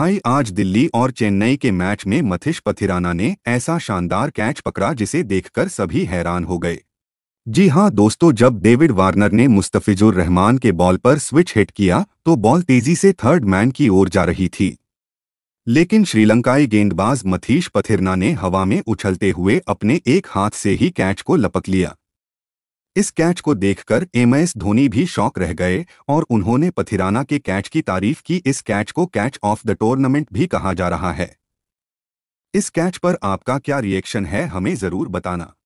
भाई आज दिल्ली और चेन्नई के मैच में मथिश पथिराना ने ऐसा शानदार कैच पकड़ा जिसे देखकर सभी हैरान हो गए जी हां दोस्तों जब डेविड वार्नर ने मुस्तफिजुर रहमान के बॉल पर स्विच हिट किया तो बॉल तेजी से थर्ड मैन की ओर जा रही थी लेकिन श्रीलंकाई गेंदबाज मथीश पथिरना ने हवा में उछलते हुए अपने एक हाथ से ही कैच को लपक लिया इस कैच को देखकर एमएस धोनी भी शौक रह गए और उन्होंने पथिराना के कैच की तारीफ की इस कैच को कैच ऑफ द टूर्नामेंट भी कहा जा रहा है इस कैच पर आपका क्या रिएक्शन है हमें ज़रूर बताना